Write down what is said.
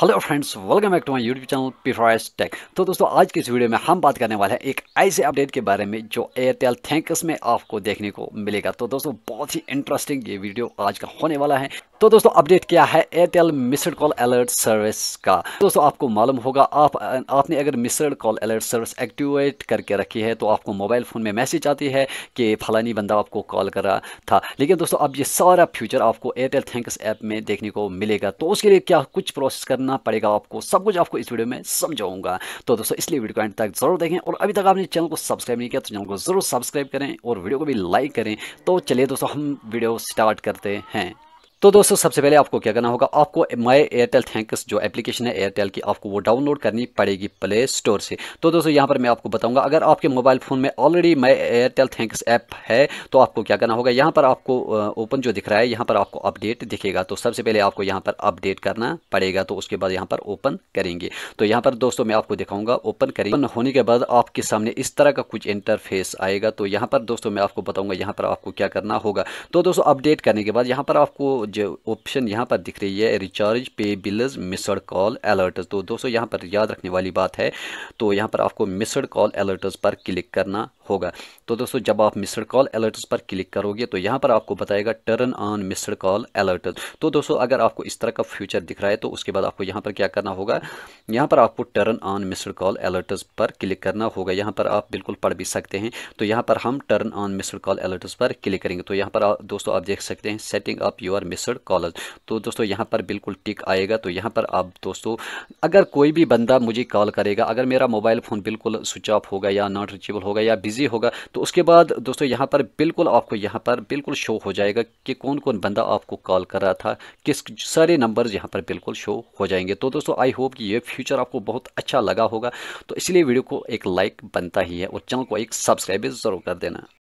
hello friends welcome back to my YouTube channel पिफ्राइस tech तो दोस्तों आज के इस वीडियो में हम बात करने वाले हैं एक ऐसे अपडेट के बारे में जो एयरटेल थैंक्स में आपको देखने को मिलेगा तो दोस्तों बहुत ही इंटरेस्टिंग ये वीडियो आज का होने वाला है तो दोस्तों अपडेट क्या है Airtel missed call alert service का तो दोस्तों आपको मालूम होगा आप आपने अगर missed call alert service activate करके रखी है तो आपको मोबाइल फ़ोन में मैसेज आती है कि फलानी बंदा आपको कॉल कर रहा था लेकिन दोस्तों अब ये सारा फ्यूचर आपको एयरटेल थैंक्स ऐप में देखने को मिलेगा तो उसके लिए क्या कुछ प्रोसेस करना पड़ेगा आपको सब कुछ आपको इस वीडियो में समझाऊंगा तो दोस्तों इसलिए वीडियो को एंड तक जरूर देखें और अभी तक आपने चैनल को सब्सक्राइब नहीं किया तो चैनल को ज़रूर सब्सक्राइब करें और वीडियो को भी लाइक करें तो चलिए दोस्तों हम वीडियो स्टार्ट करते हैं तो दोस्तों सबसे पहले आपको क्या करना होगा आपको माई एयरटेल थैंक्स जो एप्लीकेशन है एयरटेल की आपको वो डाउनलोड करनी पड़ेगी प्ले स्टोर से तो दोस्तों यहाँ पर मैं आपको बताऊंगा अगर आपके मोबाइल फ़ोन में already my Airtel thanks app है तो आपको क्या करना होगा यहाँ पर आपको ओपन जो दिख रहा है यहाँ पर आपको अपडेट दिखेगा तो सबसे पहले आपको यहाँ पर अपडेट करना पड़ेगा तो उसके बाद यहाँ पर ओपन करेंगे तो यहाँ पर दोस्तों मैं आपको दिखाऊंगा ओपन करेंगे ओपन होने के बाद आपके सामने इस तरह का कुछ इंटरफेस आएगा तो यहाँ पर दोस्तों मैं आपको बताऊँगा यहाँ पर आपको क्या करना होगा तो दोस्तों अपडेट करने के बाद यहाँ पर आपको जो ऑप्शन यहाँ पर दिख रही है रिचार्ज पे बिल्स मिसड कॉल अलर्ट्स तो दोस्तों यहाँ पर याद रखने वाली बात है तो यहाँ पर आपको मिसड कॉल अलर्ट्स पर क्लिक करना होगा तो दोस्तों जब आप मिस्ड कॉल अलर्ट्स पर क्लिक करोगे तो यहाँ पर आपको बताएगा turn on missed call alert तो दोस्तों अगर आपको इस तरह का फ्यूचर दिख रहा है तो उसके बाद आपको यहाँ पर क्या करना होगा यहाँ पर आपको turn on missed call alerts पर क्लिक करना होगा यहाँ पर आप बिल्कुल पढ़ भी सकते हैं तो यहाँ पर हम turn on missed call alerts पर क्लिक करेंगे तो यहाँ पर दोस्तों आप देख सकते हैं setting up your missed call तो दोस्तों यहाँ पर बिल्कुल टिक आएगा तो यहाँ पर आप दोस्तों अगर कोई भी बंदा मुझे कॉल करेगा अगर मेरा मोबाइल फ़ोन बिल्कुल स्विच ऑफ होगा या नॉट रिचेबल होगा या बिजी इजी होगा तो उसके बाद दोस्तों यहाँ पर बिल्कुल आपको यहाँ पर बिल्कुल शो हो जाएगा कि कौन कौन बंदा आपको कॉल कर रहा था किस सारे नंबर यहाँ पर बिल्कुल शो हो जाएंगे तो दोस्तों आई होप कि ये फ्यूचर आपको बहुत अच्छा लगा होगा तो इसलिए वीडियो को एक लाइक बनता ही है और चैनल को एक सब्सक्राइब ज़रूर कर देना